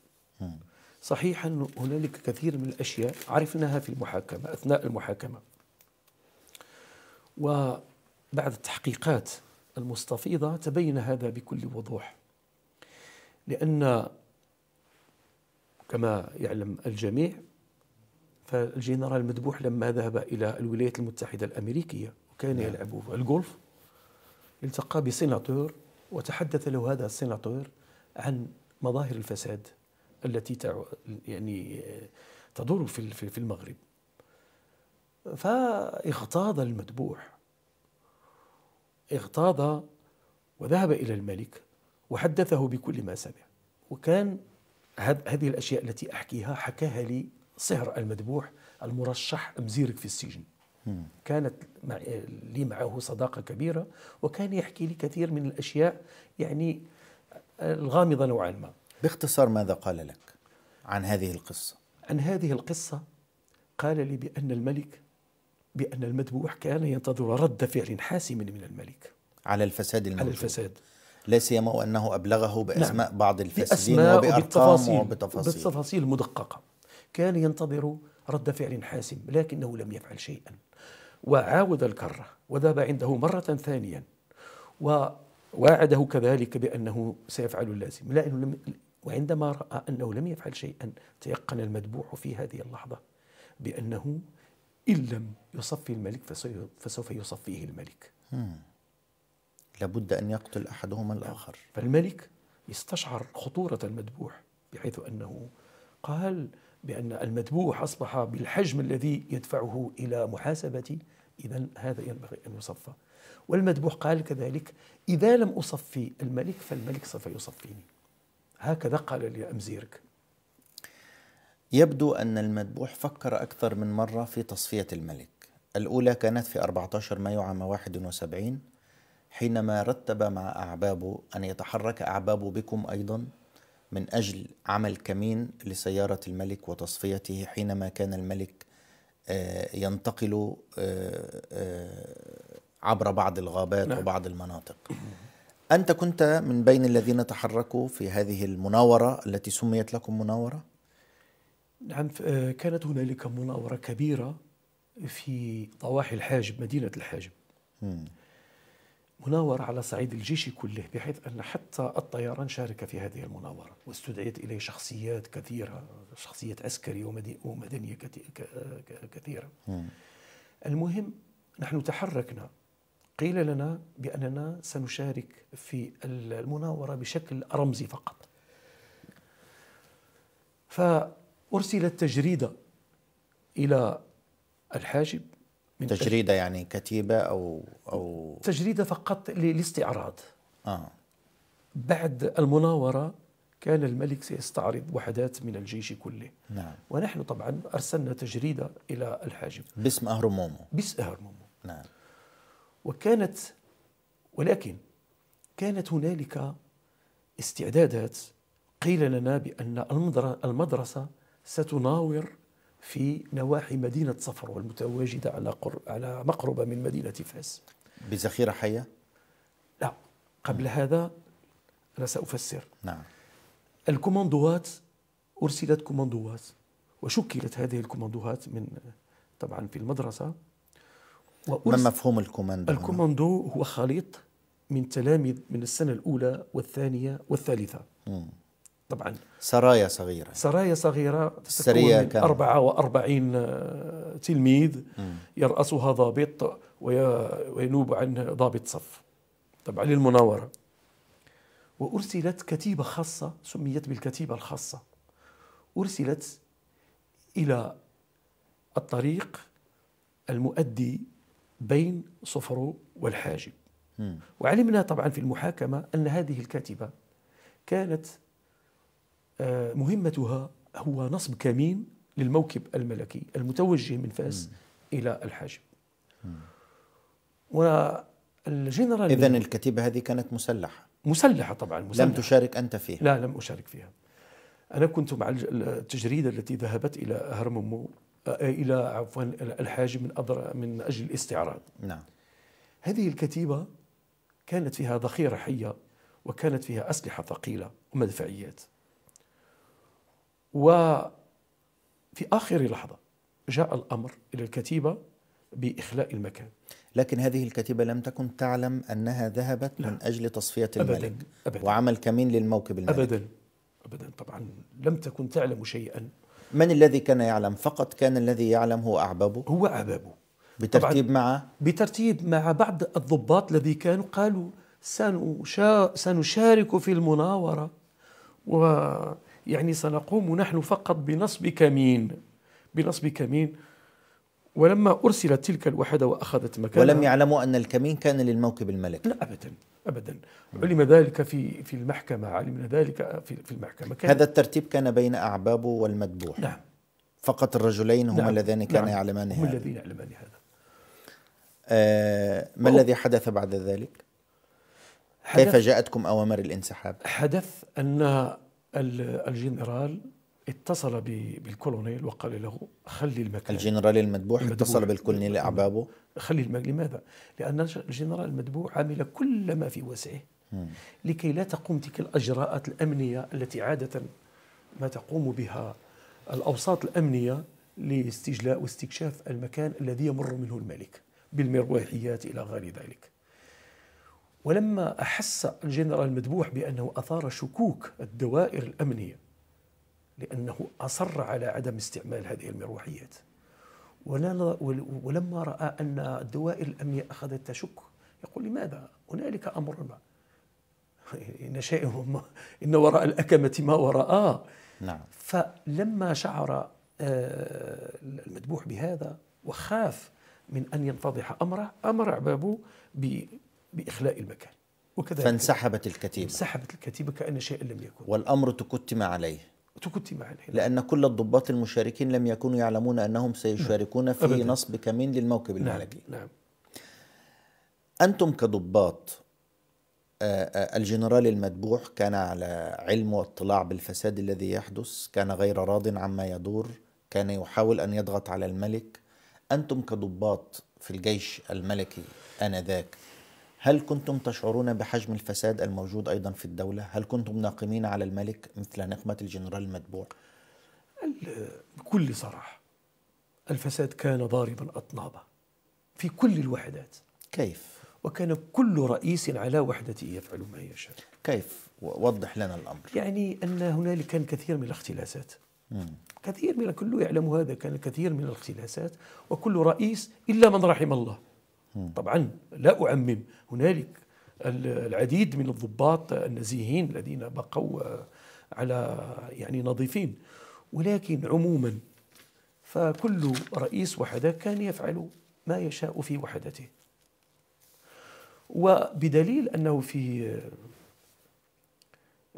A: صحيح أن هنالك كثير من الأشياء عرفناها في المحاكمة أثناء المحاكمة وبعد التحقيقات المستفيضة تبين هذا بكل وضوح لأن كما يعلم الجميع فالجنرال مذبوح لما ذهب إلى الولايات المتحدة الأمريكية وكان نعم. يلعب الجولف التقى بسيناتور وتحدث له هذا السيناتور عن مظاهر الفساد التي يعني تدور في في المغرب فاغتاظ المذبوح اغتاظ وذهب إلى الملك وحدثه بكل ما سمع وكان هذه الأشياء التي أحكيها حكاها لي صهر المذبوح المرشح أمزيرك في السجن كانت لي معه صداقة كبيرة وكان يحكي لي كثير من الأشياء يعني الغامضة نوعا ما باختصار ماذا قال لك عن هذه القصة؟ عن هذه القصة قال لي بأن الملك بأن المذبوح كان ينتظر رد فعل حاسم من الملك
B: على الفساد الموجود على الفساد لا سيما وأنه أبلغه بأسماء نعم. بعض الفاسدين وبأرقام وبتفاصيل
A: بالتفاصيل المدققة كان ينتظر رد فعل حاسم لكنه لم يفعل شيئا وعاود الكرة وذهب عنده مرة ثانيا وواعده كذلك بأنه سيفعل اللازم لأنه لم وعندما رأى أنه لم يفعل شيئا تيقن المذبوح في هذه اللحظة بأنه إن لم يصفي الملك فسوف يصفيه الملك لابد أن يقتل أحدهما الآخر فالملك استشعر خطورة المذبوح بحيث أنه قال بأن المذبوح أصبح بالحجم الذي يدفعه إلى محاسبتي إذا هذا ينبغي أن يصفى والمذبوح قال كذلك إذا لم أصفي الملك فالملك سوف يصفيني هكذا قال لي أمزيرك
B: يبدو أن المذبوح فكر أكثر من مرة في تصفية الملك الأولى كانت في 14 مايو عام 71 حينما رتب مع أعبابه أن يتحرك أعبابه بكم أيضا من أجل عمل كمين لسيارة الملك وتصفيته حينما كان الملك آه، ينتقل آه، آه، عبر بعض الغابات نعم. وبعض المناطق أنت كنت من بين الذين تحركوا في هذه المناورة التي سميت لكم مناورة
A: نعم آه، كانت هنالك مناورة كبيرة في ضواحي الحاجب مدينة الحاجب مناورة على صعيد الجيش كله بحيث أن حتى الطيران شارك في هذه المناورة واستدعيت إليه شخصيات كثيرة شخصيات عسكرية ومدنية كثيرة المهم نحن تحركنا قيل لنا بأننا سنشارك في المناورة بشكل رمزي فقط ف أرسلت تجريدة إلى الحاجب من تجريدة
B: أجل. يعني كتيبة أو أو
A: تجريدة فقط للاستعراض آه. بعد المناورة كان الملك سيستعرض وحدات من الجيش كله نعم. ونحن طبعا أرسلنا تجريدة إلى الحاجب
B: باسم أهرمومو
A: باسم أهرمومو نعم وكانت ولكن كانت هنالك استعدادات قيل لنا بأن المدرسة ستناور في نواحي مدينة صفر والمتواجدة على على مقربة من مدينة فاس بذخيرة حية؟ لا قبل م. هذا أنا سأفسر نعم الكوماندوات أرسلت كوماندوات وشكلت هذه الكوماندوات من طبعا في المدرسة ما مفهوم الكوماندو؟ الكوماندو هو خليط من تلاميذ من السنة الأولى والثانية والثالثة م.
B: طبعا سرايا صغيرة سرايا صغيرة تسترية كم؟
A: 44 تلميذ يرأسها ضابط وينوب عن ضابط صف طبعا للمناورة وأرسلت كتيبة خاصة سميت بالكتيبة الخاصة أرسلت إلى الطريق المؤدي بين صفرو والحاجب وعلمنا طبعا في المحاكمة أن هذه الكاتبة كانت آه، مهمتها هو نصب كمين للموكب الملكي المتوجه من فاس م. إلى الحاجب والجنرال إذا الكتيبة هذه كانت مسلحة مسلحة طبعا مسلحة. لم تشارك أنت فيها لا لم أشارك فيها أنا كنت مع التجريدة التي ذهبت إلى هرممو آه، إلى عفوا الحاجب من أضر من أجل الاستعراض نعم هذه الكتيبة كانت فيها ذخيرة حية وكانت فيها أسلحة ثقيلة ومدفعيات وفي آخر لحظة جاء الأمر إلى الكتيبة بإخلاء المكان لكن
B: هذه الكتيبة لم تكن تعلم أنها ذهبت لا. من أجل تصفية الملك أبداً وعمل كمين للموكب الملكي
A: أبدا أبدا طبعا لم تكن تعلم شيئا
B: من الذي كان يعلم فقط كان الذي يعلم هو أعبابه هو أعبابه بترتيب مع بترتيب
A: مع بعض الضباط الذي كانوا قالوا سنشارك في المناورة و يعني سنقوم نحن فقط بنصب كمين بنصب كمين ولما أرسلت تلك الوحدة وأخذت مكانها ولم يعلموا
B: أن الكمين كان للموكب الملكي لا أبدا
A: أبدا علم ذلك في في المحكمة علمنا ذلك في في المحكمة كان هذا
B: الترتيب كان بين أعبابه والمذبوح نعم فقط الرجلين هما نعم اللذان كانا نعم يعلمان هذا هما الذين يعلمان هذا آه ما الذي حدث بعد ذلك؟ كيف جاءتكم أوامر الانسحاب؟
A: حدث أن الجنرال اتصل بالكولونيل وقال له خلي المكان الجنرال
B: المدبوح, اتصل بالكولونيل لاعبابه
A: خلي المكان لماذا؟ لأن الجنرال المدبوح عمل كل ما في وسعه مم. لكي لا تقوم تلك الإجراءات الأمنية التي عادة ما تقوم بها الأوساط الأمنية لاستجلاء واستكشاف المكان الذي يمر منه الملك بالمروحيات إلى غير ذلك ولما أحس الجنرال مذبوح بأنه أثار شكوك الدوائر الأمنية لأنه أصر على عدم استعمال هذه المروحيات ولما رأى أن الدوائر الأمنية أخذت تشك يقول لماذا هنالك أمر ما إن شيء ما إن وراء الأكمة ما وراء نعم. فلما شعر آه، المذبوح بهذا وخاف من أن ينفضح أمره أمر عبابه بإخلاء المكان وكذلك فانسحبت الكتيبة انسحبت الكتيبة كأن شيء لم يكن
B: والأمر تكتم عليه
A: تكتم عليه
B: لأن كل الضباط المشاركين لم يكونوا يعلمون أنهم سيشاركون نعم. في أبداً. نصب كمين للموكب نعم، الملكي نعم. نعم أنتم كضباط آه، آه، الجنرال المدبوح كان على علم واطلاع بالفساد الذي يحدث كان غير راض عما يدور كان يحاول أن يضغط على الملك أنتم كضباط في الجيش الملكي آنذاك هل كنتم تشعرون بحجم الفساد الموجود أيضا في الدولة؟ هل كنتم ناقمين على الملك مثل نقمة الجنرال المتبوع؟ بكل
A: صراحة الفساد كان ضاربا أطنابا في كل الوحدات كيف؟ وكان كل رئيس على وحدته يفعل ما يشاء كيف؟ وضح لنا الأمر يعني أن هنالك كان كثير من الاختلاسات مم. كثير من كله يعلم هذا كان كثير من الاختلاسات وكل رئيس إلا من رحم الله طبعا لا أعمم هنالك العديد من الضباط النزيهين الذين بقوا آه، على يعني نظيفين ولكن عموما فكل رئيس وحده كان يفعل ما يشاء في وحدته وبدليل أنه في آه،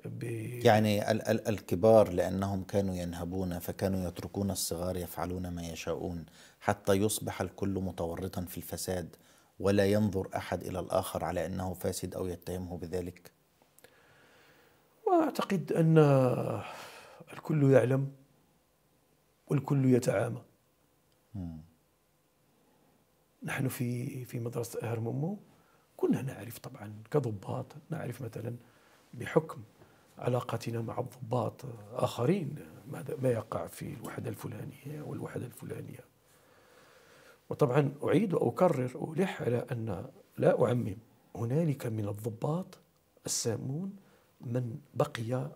A: ب...
B: يعني ال- ال- الكبار لأنهم كانوا ينهبون فكانوا يتركون الصغار يفعلون ما يشاءون حتى يصبح الكل متورطا في الفساد ولا ينظر أحد إلى الآخر على أنه فاسد أو يتهمه بذلك
A: وأعتقد أن الكل يعلم والكل يتعامى نحن في في مدرسة أهر مومو كنا نعرف طبعا كضباط نعرف مثلا بحكم علاقتنا مع الضباط آخرين ماذا ما يقع في الوحدة الفلانية والوحدة الفلانية وطبعا أعيد وأكرر ألح على أن لا أعمم هنالك من الضباط السامون من بقي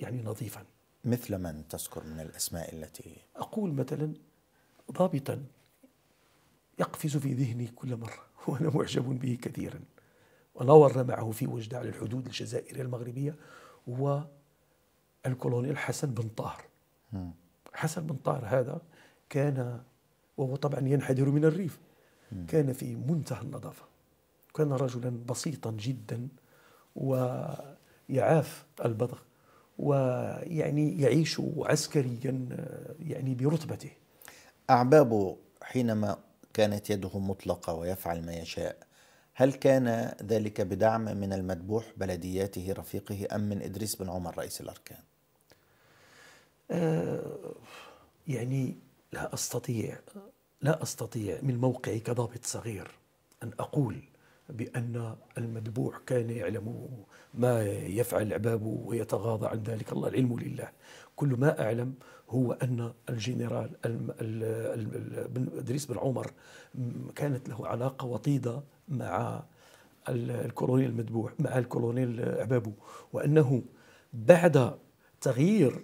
A: يعني نظيفا
B: مثل من تذكر من الأسماء التي
A: أقول مثلا ضابطا يقفز في ذهني كل مرة وأنا معجب به كثيرا ونور معه في وجدة على الحدود الجزائرية المغربية هو الكولونيل حسن بن طاهر حسن بن طاهر هذا كان وهو طبعا ينحدر من الريف كان في منتهى النظافه كان رجلا بسيطا جدا ويعاف البذخ ويعني يعيش عسكريا يعني برتبته
B: أعبابه حينما كانت يده مطلقة ويفعل ما يشاء هل كان ذلك بدعم من المذبوح بلدياته رفيقه أم من إدريس بن عمر رئيس الأركان؟
A: آه يعني لا أستطيع لا أستطيع من موقعي كضابط صغير أن أقول بأن المذبوح كان يعلم ما يفعل عبابه ويتغاضى عن ذلك الله العلم لله كل ما أعلم هو أن الجنرال بن إدريس بن عمر كانت له علاقة وطيدة مع الكولونيل المذبوح مع الكولونيل عبابو وأنه بعد تغيير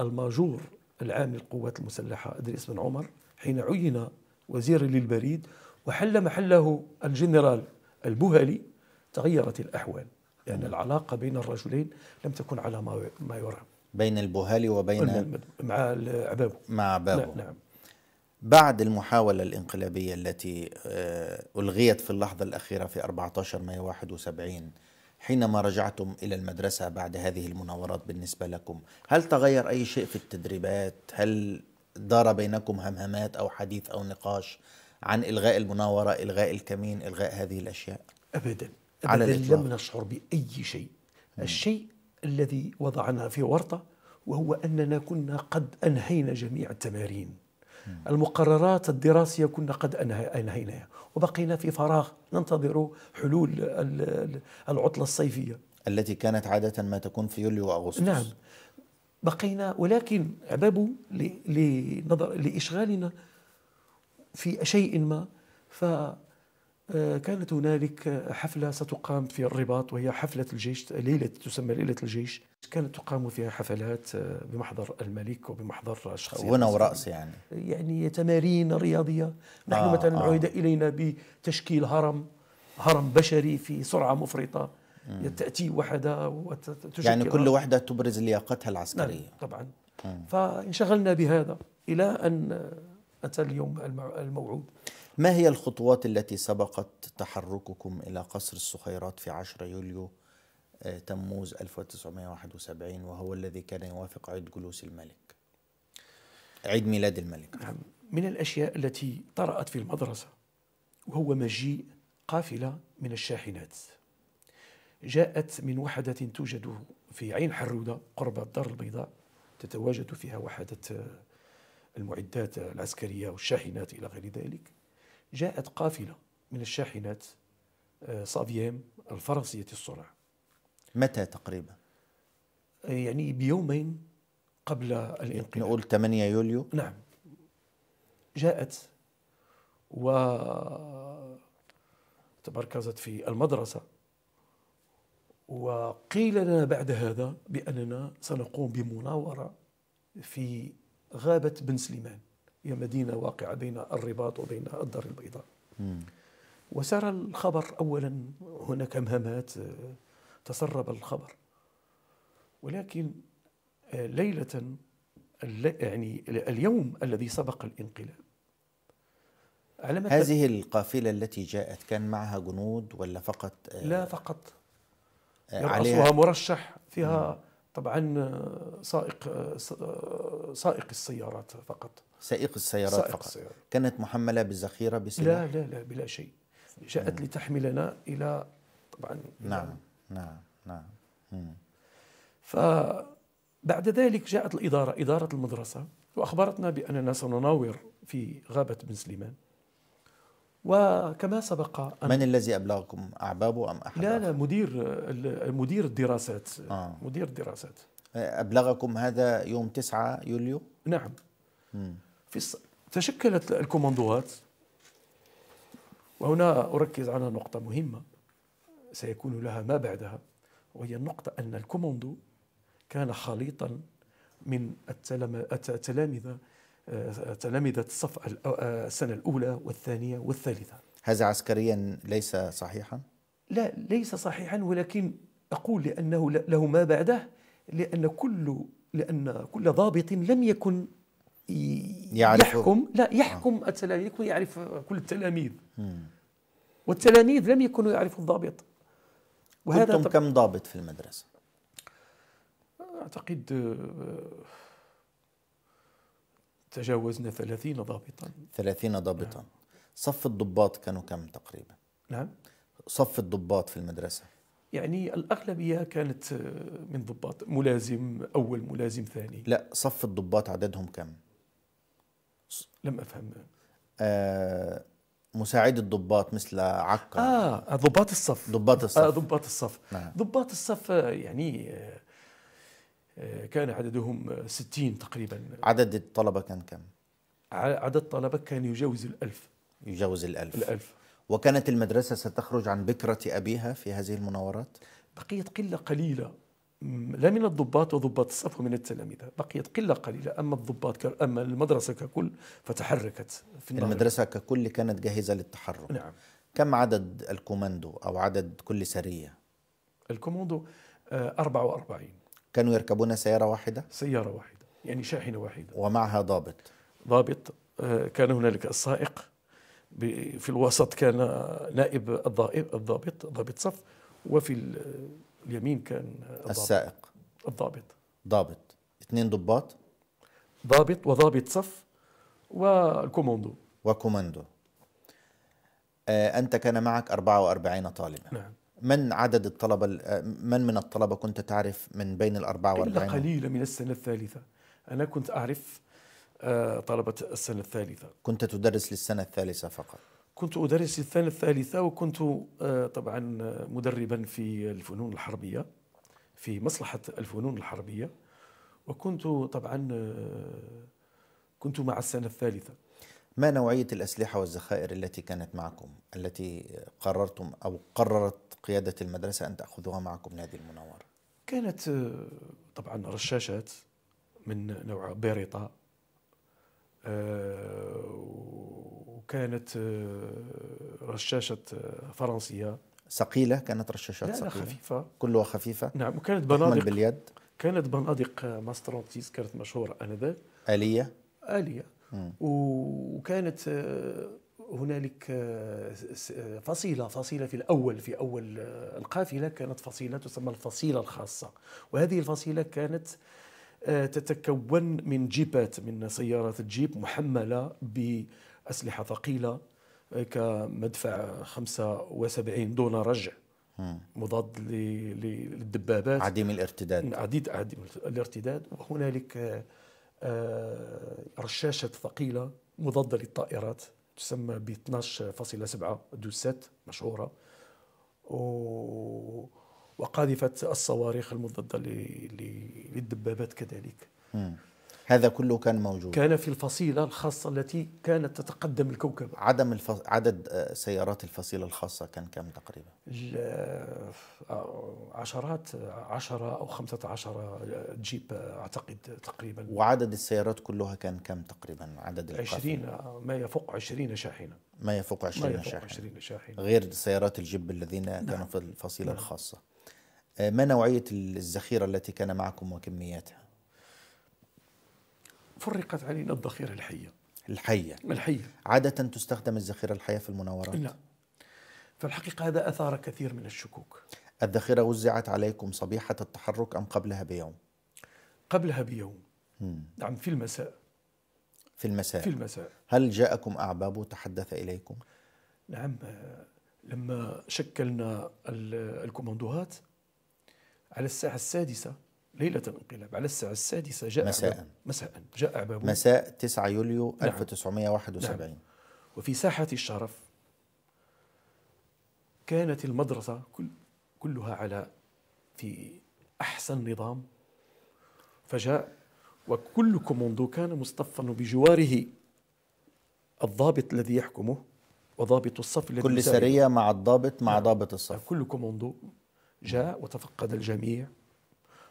A: الماجور العام للقوات المسلحة إدريس بن عمر حين عين وزيرا للبريد وحل محله الجنرال البوهلي تغيرت الأحوال لأن يعني نعم. العلاقة بين الرجلين لم تكن على ما يرام بين البوهالي وبين مع عبابه مع عبابه نعم
B: بعد المحاولة الانقلابية التي آه، ألغيت في اللحظة الأخيرة في 14 مايو 71 حينما رجعتم إلى المدرسة بعد هذه المناورات بالنسبة لكم هل تغير أي شيء في التدريبات؟ هل دار بينكم همهمات أو حديث أو نقاش عن إلغاء المناورة إلغاء الكمين إلغاء هذه الأشياء؟
A: أبدا أبدا على الإطلاق. لم نشعر بأي شيء الشيء الذي وضعنا في ورطة وهو أننا كنا قد أنهينا جميع التمارين المقررات الدراسية كنا قد أنهيناها وبقينا في فراغ ننتظر حلول العطلة الصيفية
B: التي كانت عادة ما تكون
A: في يوليو وأغسطس نعم بقينا ولكن عباب لنظر لإشغالنا في شيء ما ف آه، كانت هنالك حفلة ستقام في الرباط وهي حفلة الجيش ليلة تسمى ليلة الجيش كانت تقام فيها حفلات آه، بمحضر الملك وبمحضر الشخصيات هنا ورأس يعني يعني تمارين رياضية نحن آه مثلا آه. عهد إلينا بتشكيل هرم هرم بشري في سرعة مفرطة يعني تأتي وحدة وتشكل يعني كل وحدة
B: تبرز لياقتها العسكرية نعم
A: طبعا مم. فانشغلنا بهذا إلى أن أتى اليوم الموعود
B: ما هي الخطوات التي سبقت تحرككم إلى قصر الصخيرات في 10 يوليو آه، تموز 1971 وهو الذي كان يوافق عيد جلوس الملك عيد ميلاد
A: الملك نعم من الأشياء التي طرأت في المدرسة وهو مجيء قافلة من الشاحنات جاءت من وحدة توجد في عين حرودة قرب الدار البيضاء تتواجد فيها وحدة آه، المعدات العسكرية والشاحنات إلى غير ذلك جاءت قافلة من الشاحنات آه، صافيام الفرنسية الصنع
B: متى تقريبا؟
A: آه، يعني بيومين قبل الانقلاب
B: يعني نقول 8 يوليو نعم
A: جاءت و تمركزت في المدرسة وقيل لنا بعد هذا بأننا سنقوم بمناورة في غابة بن سليمان هي مدينة واقعة بين الرباط وبين الدار البيضاء وسار الخبر أولا هناك مهمات آه، تسرب الخبر ولكن آه، ليلة يعني اليوم الذي سبق الانقلاب على هذه
B: القافلة التي جاءت كان معها جنود ولا فقط آه،
A: لا فقط يرأسها مرشح فيها طبعا سائق سائق السيارات فقط
B: سائق السيارات سائق فقط السيارة. كانت محملة بالذخيرة بسلاح لا
A: لا لا بلا شيء جاءت لتحملنا إلى طبعا نعم نعم نعم فبعد ذلك جاءت الإدارة إدارة المدرسة وأخبرتنا بأننا سنناور في غابة بن سليمان وكما سبق أن من
B: الذي أبلغكم أعبابه أم أحد
A: لا لا مدير مدير الدراسات آه. مدير
B: الدراسات أبلغكم هذا يوم 9 يوليو نعم مم.
A: في الص... تشكلت الكوماندوات وهنا أركز على نقطة مهمة سيكون لها ما بعدها وهي النقطة أن الكوماندو كان خليطا من التلامذة آه، تلامذة الصف آه، آه، السنة الأولى والثانية والثالثة
B: هذا عسكريا ليس صحيحا؟
A: لا ليس صحيحا ولكن أقول لأنه له ما بعده لأن كل لأن كل ضابط لم يكن
B: يعرف يحكم
A: لا آه. يحكم آه. التلاميذ ويعرف كل التلاميذ والتلاميذ لم يكونوا يعرفوا الضابط وهذا كنتم
B: كم ضابط في المدرسة؟
A: أعتقد آه، تجاوزنا 30 ضابطا
B: 30 ضابطا نعم. صف الضباط كانوا كم تقريبا؟ نعم صف الضباط في المدرسة
A: يعني الأغلبية كانت آه، من ضباط ملازم أول ملازم ثاني
B: لا صف الضباط عددهم كم؟ لم افهم آه مساعد الضباط مثل عكا آه،, اه ضباط الصف ضباط الصف آه ضباط الصف نعم.
A: ضباط الصف آه، يعني آه،, آه كان عددهم 60 تقريبا
B: عدد الطلبة كان كم؟
A: عدد الطلبة كان يجاوز الألف
B: يجاوز الألف الألف وكانت المدرسة
A: ستخرج عن بكرة أبيها في هذه المناورات؟ بقيت قلة قليلة لا من الضباط وضباط الصف ومن التلاميذ بقيت قله قليله اما الضباط اما المدرسه ككل فتحركت في النهار. المدرسه
B: ككل كانت جاهزه للتحرك نعم كم عدد الكوماندو او عدد كل سريه
A: الكوماندو 44 آه،
B: كانوا يركبون سياره واحده سياره واحده يعني شاحنه واحده ومعها ضابط
A: ضابط آه، كان هنالك السائق في الوسط كان نائب الضابط ضابط صف وفي اليمين كان الضابط. السائق الضابط
B: ضابط اثنين ضباط
A: ضابط وضابط صف
B: والكوموندو وكوماندو آه، أنت كان معك 44 طالبا نعم من عدد الطلبة آه، من من الطلبة كنت تعرف من
A: بين ال 44 إلا قليله من السنة الثالثة أنا كنت أعرف آه، طلبة السنة الثالثة
B: كنت تدرس للسنة الثالثة فقط
A: كنت أدرس السنة الثالثة وكنت آه، طبعا مدربا في الفنون الحربية في مصلحة الفنون الحربية وكنت طبعا آه، كنت مع السنة الثالثة
B: ما نوعية الأسلحة والذخائر التي كانت معكم التي قررتم أو قررت قيادة المدرسة أن تأخذوها معكم نادي المناوره
A: كانت آه، طبعا رشاشات من نوع بيريطا آه، وكانت آه، رشاشة آه، فرنسية
B: ثقيلة كانت رشاشات لا ثقيلة خفيفة
A: كلها خفيفة نعم وكانت بنادق باليد كانت بنادق ماسترونتيز كانت مشهورة آنذاك آلية آلية وكانت هنالك فصيلة فصيلة في الأول في أول القافلة كانت فصيلة تسمى الفصيلة الخاصة وهذه الفصيلة كانت آه، تتكون من جيبات من سيارات الجيب محملة بأسلحة ثقيلة آه، كمدفع 75 دون رجع مضاد للدبابات عديم الارتداد عديد عديم الارتداد وهنالك آه، رشاشات ثقيلة مضادة للطائرات تسمى ب 12.7 دوسات مشهورة و وقاذفت الصواريخ المضادة للدبابات كذلك
B: هذا كله كان موجود كان
A: في الفصيلة
B: الخاصة التي كانت تتقدم الكوكب عدم الف... عدد آه، سيارات الفصيلة الخاصة كان كم تقريبا؟
A: آه، آه، عشرات عشرة أو 15 جيب أعتقد تقريبا وعدد
B: السيارات كلها كان كم تقريبا عدد 20
A: ما يفوق 20 شاحنة ما يفوق عشرين ما يفوق شاحنة. 20 شاحنة غير
B: سيارات الجيب الذين نعم. كانوا في الفصيلة نعم. الخاصة آه، ما نوعية الذخيرة التي كان معكم وكمياتها
A: فرقت علينا الذخيرة الحية
B: الحية الحية عادة تستخدم الذخيرة الحية في المناورات لا
A: في الحقيقة هذا أثار كثير من الشكوك
B: الذخيرة وزعت عليكم صبيحة التحرك أم قبلها بيوم؟
A: قبلها بيوم نعم في المساء
B: في المساء في المساء هل جاءكم أعباب وتحدث إليكم؟
A: نعم آه، لما شكلنا الكوماندوهات على الساعة السادسة ليلة الانقلاب على الساعة السادسة جاء مساء مساء جاء عبابون
B: مساء 9 يوليو نعم 1971
A: نعم وفي ساحة الشرف كانت المدرسة كل كلها على في أحسن نظام فجاء وكل كوموندو كان مصطفا بجواره الضابط الذي يحكمه وضابط الصف الذي كل سرية مع الضابط مع نعم. ضابط الصف كل كوموندو جاء وتفقد الجميع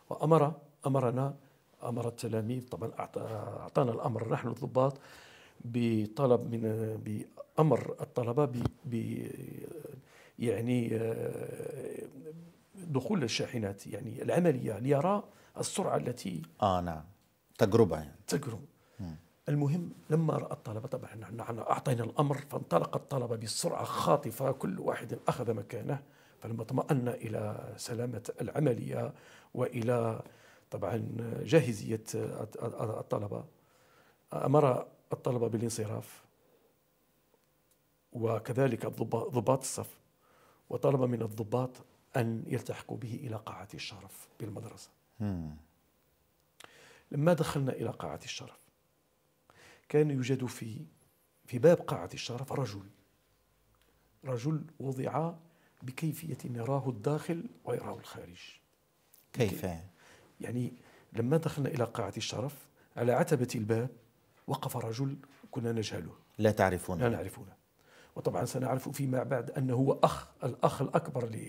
A: وأمر أمرنا أمر التلاميذ طبعا أعطانا الأمر نحن الضباط بطلب من بأمر الطلبة ب يعني آه، دخول الشاحنات يعني العملية ليرى السرعة التي
B: آه نعم تجربة يعني
A: تجربة المهم لما رأى الطلبة طبعا نحن أعطينا الأمر فانطلق الطلبة بسرعة خاطفة كل واحد أخذ مكانه فلما اطمأن إلى سلامة العملية وإلى طبعا جاهزية الطلبة أمر الطلبة بالانصراف وكذلك ضباط الصف وطلب من الضباط أن يلتحقوا به إلى قاعة الشرف بالمدرسة لما دخلنا إلى قاعة الشرف كان يوجد في في باب قاعة الشرف رجل رجل وضع بكيفية يراه الداخل ويراه الخارج كيف؟ يعني لما دخلنا إلى قاعة الشرف على عتبة الباب وقف رجل كنا نجهله لا تعرفونه لا نعرفونه وطبعا سنعرف فيما بعد أنه هو أخ الأخ الأكبر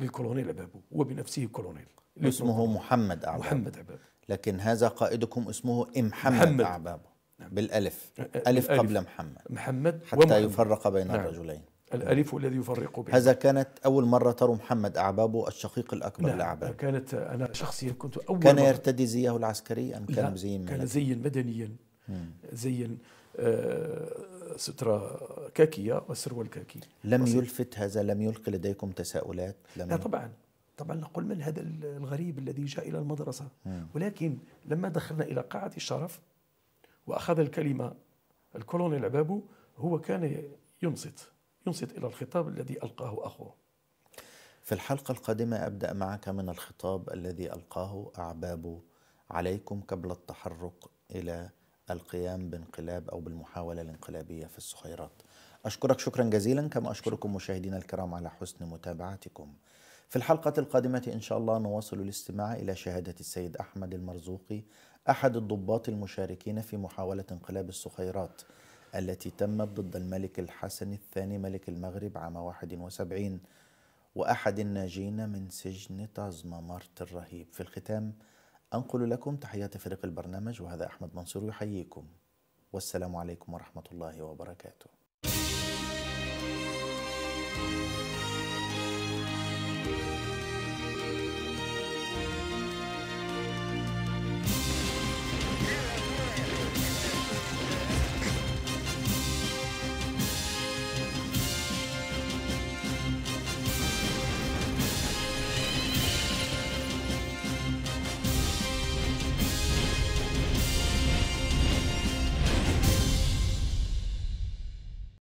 A: للكولونيل عبابو هو بنفسه كولونيل
B: اسمه محمد أعباب محمد عباب لكن هذا قائدكم اسمه محمد, محمد أعباب نعم. بالألف ألف قبل محمد محمد حتى ومحمد. يفرق بين نعم. الرجلين الألف الذي يفرق بين هذا كانت أول مرة ترى محمد أعبابه الشقيق الأكبر لا نعم، لأعبابه
A: كانت أنا شخصيا
B: كنت أول كان مرة يرتدي زيه العسكري أم كان مزين كان
A: زيا مدنيا زيا آه، سترة كاكية وسروة كاكي لم وصير. يلفت هذا
B: لم يلقي لديكم تساؤلات لم لا
A: طبعا طبعا نقول من هذا الغريب الذي جاء إلى المدرسة مم. ولكن لما دخلنا إلى قاعة الشرف وأخذ الكلمة الكولونيل عبابو هو كان ينصت ينصت إلى الخطاب الذي ألقاه أخوه
B: في الحلقة القادمة أبدأ معك من الخطاب الذي ألقاه أعباب عليكم قبل التحرك إلى القيام بانقلاب أو بالمحاولة الانقلابية في الصخيرات أشكرك شكرا جزيلا كما أشكركم مشاهدينا الكرام على حسن متابعتكم في الحلقة القادمة إن شاء الله نواصل الاستماع إلى شهادة السيد أحمد المرزوقي أحد الضباط المشاركين في محاولة انقلاب الصخيرات التي تمت ضد الملك الحسن الثاني ملك المغرب عام 71 وأحد الناجين من سجن مارت الرهيب في الختام أنقل لكم تحيات فريق البرنامج وهذا أحمد منصور يحييكم والسلام عليكم ورحمة الله وبركاته